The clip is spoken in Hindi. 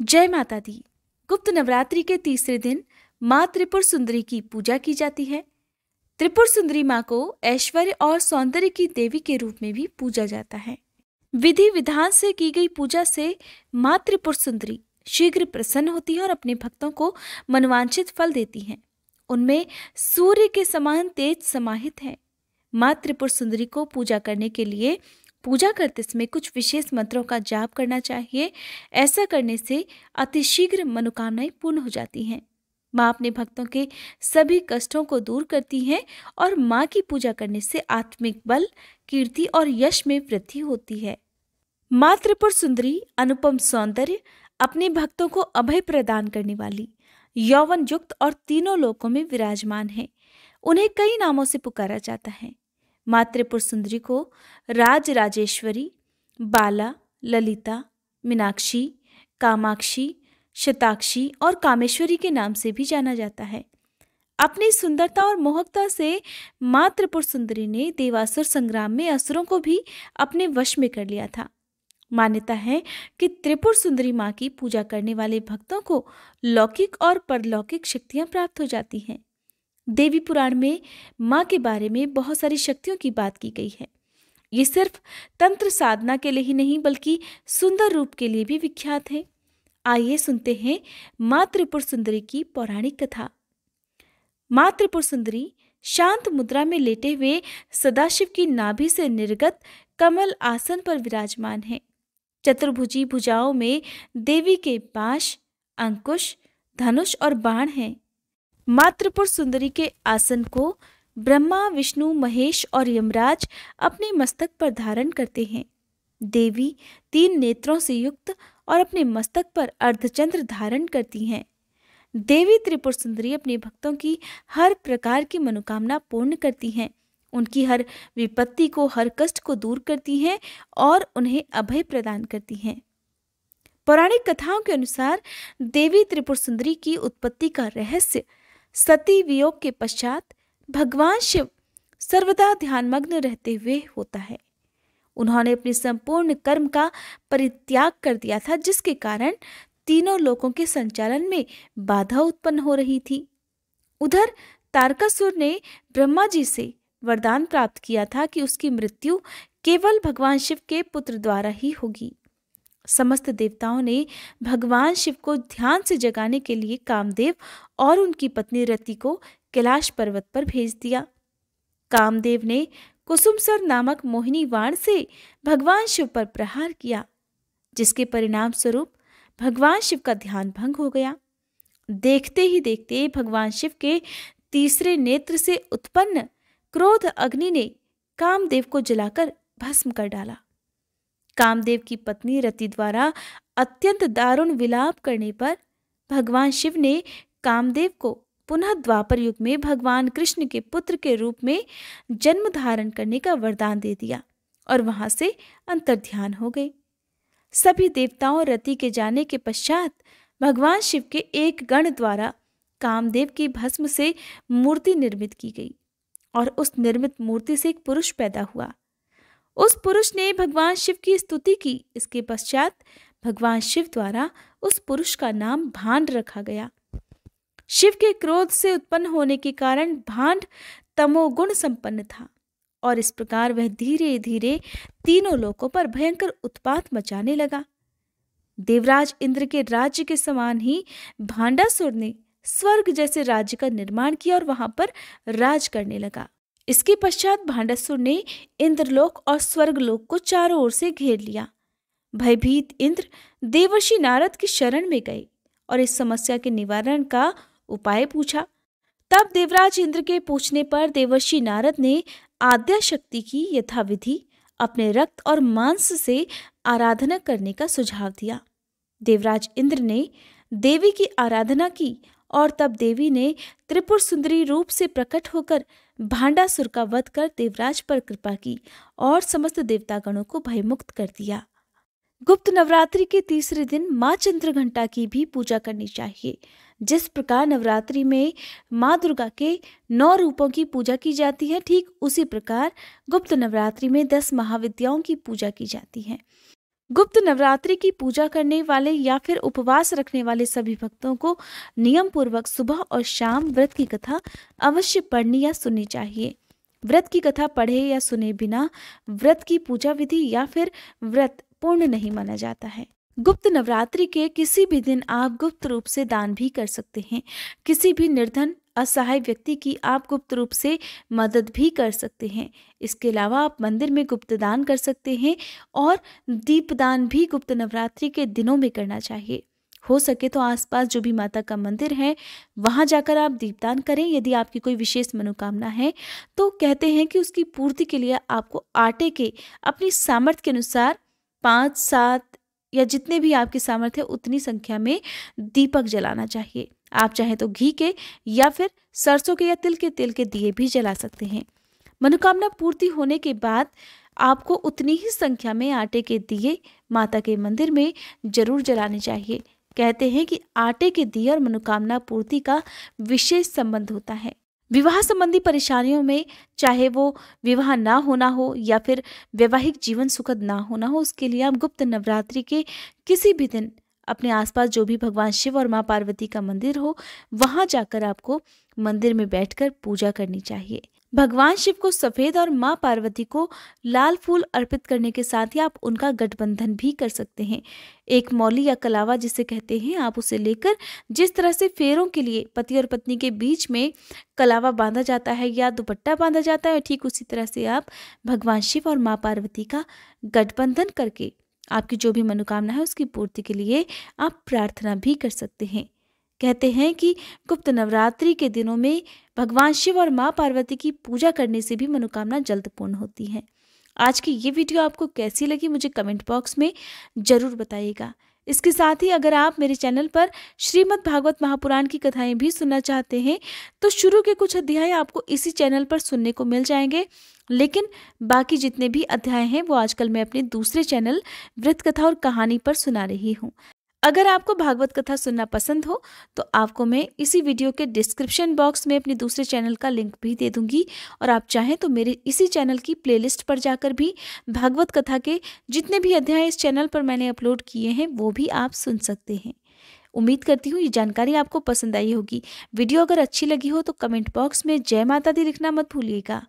जय माता दी गुप्त नवरात्रि के तीसरे दिन माँ त्रिपुर सुंदरी की पूजा की जाती है त्रिपुर सुंदरी माँ को ऐश्वर्य और सौंदर्य की देवी के रूप में भी पूजा जाता है विधि विधान से की गई पूजा से माँ त्रिपुर सुंदरी शीघ्र प्रसन्न होती है और अपने भक्तों को मनवांछित फल देती हैं उनमें सूर्य के समान तेज समाहित है माँ त्रिपुर सुंदरी को पूजा करने के लिए पूजा करते समय कुछ विशेष मंत्रों का जाप करना चाहिए ऐसा करने से अतिशीघ्र मनोकामनाएं पूर्ण हो जाती हैं माँ अपने भक्तों के सभी कष्टों को दूर करती हैं और माँ की पूजा करने से आत्मिक बल कीर्ति और यश में वृद्धि होती है माँ त्रिपुर सुंदरी अनुपम सौंदर्य अपने भक्तों को अभय प्रदान करने वाली यौवन युक्त और तीनों लोकों में विराजमान है उन्हें कई नामों से पुकारा जाता है मातृपुर सुंदरी को राज राजेश्वरी बाला ललिता मीनाक्षी कामाक्षी शताक्षी और कामेश्वरी के नाम से भी जाना जाता है अपनी सुंदरता और मोहकता से मातृपुर सुंदरी ने देवासुर संग्राम में असुरों को भी अपने वश में कर लिया था मान्यता है कि त्रिपुर सुंदरी माँ की पूजा करने वाले भक्तों को लौकिक और परलौकिक शक्तियाँ प्राप्त हो जाती हैं देवी पुराण में माँ के बारे में बहुत सारी शक्तियों की बात की गई है ये सिर्फ तंत्र साधना के लिए ही नहीं बल्कि सुंदर रूप के लिए भी विख्यात है आइए सुनते हैं माँ त्रिपुर सुंदरी की पौराणिक कथा माँ त्रिपुर सुंदरी शांत मुद्रा में लेटे हुए सदाशिव की नाभि से निर्गत कमल आसन पर विराजमान है चतुर्भुजी भुजाओं में देवी के पाश अंकुश धनुष और बाण हैं मातृपुर सुंदरी के आसन को ब्रह्मा विष्णु महेश और यमराज अपने मस्तक पर धारण करते हैं देवी तीन नेत्रों से युक्त और अपने मस्तक पर अर्धचंद्र धारण करती हैं देवी त्रिपुर सुंदरी अपने भक्तों की हर प्रकार की मनोकामना पूर्ण करती हैं उनकी हर विपत्ति को हर कष्ट को दूर करती हैं और उन्हें अभय प्रदान करती हैं पौराणिक कथाओं के अनुसार देवी त्रिपुर सुंदरी की उत्पत्ति का रहस्य सती वियोग के पश्चात भगवान शिव सर्वदा ध्यानमग्न रहते हुए होता है उन्होंने अपने संपूर्ण कर्म का परित्याग कर दिया था जिसके कारण तीनों लोगों के संचालन में बाधा उत्पन्न हो रही थी उधर तारकासुर ने ब्रह्मा जी से वरदान प्राप्त किया था कि उसकी मृत्यु केवल भगवान शिव के पुत्र द्वारा ही होगी समस्त देवताओं ने भगवान शिव को ध्यान से जगाने के लिए कामदेव और उनकी पत्नी रति को कैलाश पर्वत पर भेज दिया कामदेव ने कुसुमसर नामक मोहिनी वाण से भगवान शिव पर प्रहार किया जिसके परिणाम स्वरूप भगवान शिव का ध्यान भंग हो गया देखते ही देखते भगवान शिव के तीसरे नेत्र से उत्पन्न क्रोध अग्नि ने कामदेव को जलाकर भस्म कर डाला कामदेव की पत्नी रति द्वारा अत्यंत दारुण विलाप करने पर भगवान शिव ने कामदेव को पुनः द्वापर युग में भगवान कृष्ण के पुत्र के रूप में जन्म धारण करने का वरदान दे दिया और वहां से अंतर्ध्यान हो गए सभी देवताओं रति के जाने के पश्चात भगवान शिव के एक गण द्वारा कामदेव की भस्म से मूर्ति निर्मित की गई और उस निर्मित मूर्ति से एक पुरुष पैदा हुआ उस पुरुष ने भगवान शिव की स्तुति की इसके पश्चात भगवान शिव द्वारा उस पुरुष का नाम भांड रखा गया शिव के क्रोध से उत्पन्न होने के कारण भांड तमोगुण संपन्न था और इस प्रकार वह धीरे धीरे तीनों लोकों पर भयंकर उत्पात मचाने लगा देवराज इंद्र के राज्य के समान ही भांडासुर ने स्वर्ग जैसे राज्य का निर्माण किया और वहां पर राज करने लगा इसके पश्चात भांडासुर ने इंद्रलोक और स्वर्गलोक को चारों ओर से घेर लिया भयभीत इंद्र देवर्षि नारद की शरण में गए और इस समस्या के निवारण का उपाय पूछा तब देवराज इंद्र के पूछने पर देवर्षि नारद ने आद्या शक्ति की यथाविधि अपने रक्त और मांस से आराधना करने का सुझाव दिया देवराज इंद्र ने देवी की आराधना की और तब देवी ने त्रिपुर सुंदरी रूप से प्रकट होकर भांडासुर का वध कर देवराज पर कृपा की और समस्त देवतागणों को भयमुक्त कर दिया गुप्त नवरात्रि के तीसरे दिन माँ चंद्र घंटा की भी पूजा करनी चाहिए जिस प्रकार नवरात्रि में माँ दुर्गा के नौ रूपों की पूजा की जाती है ठीक उसी प्रकार गुप्त नवरात्रि में दस महाविद्याओं की पूजा की जाती है गुप्त नवरात्रि की पूजा करने वाले या फिर उपवास रखने वाले सभी भक्तों को नियम पूर्वक सुबह और शाम व्रत की कथा अवश्य पढ़नी या सुननी चाहिए व्रत की कथा पढ़े या सुने बिना व्रत की पूजा विधि या फिर व्रत पूर्ण नहीं माना जाता है गुप्त नवरात्रि के किसी भी दिन आप गुप्त रूप से दान भी कर सकते हैं किसी भी निर्धन असहाय व्यक्ति की आप गुप्त रूप से मदद भी कर सकते हैं इसके अलावा आप मंदिर में गुप्त दान कर सकते हैं और दीपदान भी गुप्त नवरात्रि के दिनों में करना चाहिए हो सके तो आसपास जो भी माता का मंदिर है वहाँ जाकर आप दीपदान करें यदि आपकी कोई विशेष मनोकामना है तो कहते हैं कि उसकी पूर्ति के लिए आपको आटे के अपनी सामर्थ्य के अनुसार पाँच सात या जितने भी आपकी सामर्थ्य उतनी संख्या में दीपक जलाना चाहिए आप चाहें तो घी के या फिर सरसों के या तिल के तेल के दिए भी जला सकते हैं मनोकामना पूर्ति होने के बाद आपको उतनी ही संख्या में आटे के दिए माता के मंदिर में जरूर जलाने चाहिए कहते हैं कि आटे के दिए और मनोकामना पूर्ति का विशेष संबंध होता है विवाह संबंधी परेशानियों में चाहे वो विवाह ना होना हो या फिर वैवाहिक जीवन सुखद ना होना हो उसके लिए आप गुप्त नवरात्रि के किसी भी दिन अपने आसपास जो भी भगवान शिव और माँ पार्वती का मंदिर हो वहाँ जाकर आपको मंदिर में बैठकर पूजा करनी चाहिए भगवान शिव को सफेद और माँ पार्वती को लाल फूल अर्पित करने के साथ ही आप उनका गठबंधन भी कर सकते हैं एक मौली या कलावा जिसे कहते हैं आप उसे लेकर जिस तरह से फेरों के लिए पति और पत्नी के बीच में कलावा बांधा जाता है या दुपट्टा बांधा जाता है ठीक उसी तरह से आप भगवान शिव और माँ पार्वती का गठबंधन करके आपकी जो भी मनोकामना है उसकी पूर्ति के लिए आप प्रार्थना भी कर सकते हैं कहते हैं कि गुप्त नवरात्रि के दिनों में भगवान शिव और माँ पार्वती की पूजा करने से भी मनोकामना जल्द पूर्ण होती है आज की ये वीडियो आपको कैसी लगी मुझे कमेंट बॉक्स में ज़रूर बताइएगा इसके साथ ही अगर आप मेरे चैनल पर श्रीमद् भागवत महापुराण की कथाएं भी सुनना चाहते हैं तो शुरू के कुछ अध्याय आपको इसी चैनल पर सुनने को मिल जाएंगे लेकिन बाकी जितने भी अध्याय हैं वो आजकल मैं अपने दूसरे चैनल व्रत कथा और कहानी पर सुना रही हूँ अगर आपको भागवत कथा सुनना पसंद हो तो आपको मैं इसी वीडियो के डिस्क्रिप्शन बॉक्स में अपने दूसरे चैनल का लिंक भी दे दूंगी और आप चाहें तो मेरे इसी चैनल की प्लेलिस्ट पर जाकर भी भागवत कथा के जितने भी अध्याय इस चैनल पर मैंने अपलोड किए हैं वो भी आप सुन सकते हैं उम्मीद करती हूँ ये जानकारी आपको पसंद आई होगी वीडियो अगर अच्छी लगी हो तो कमेंट बॉक्स में जय माता दी लिखना मत भूलिएगा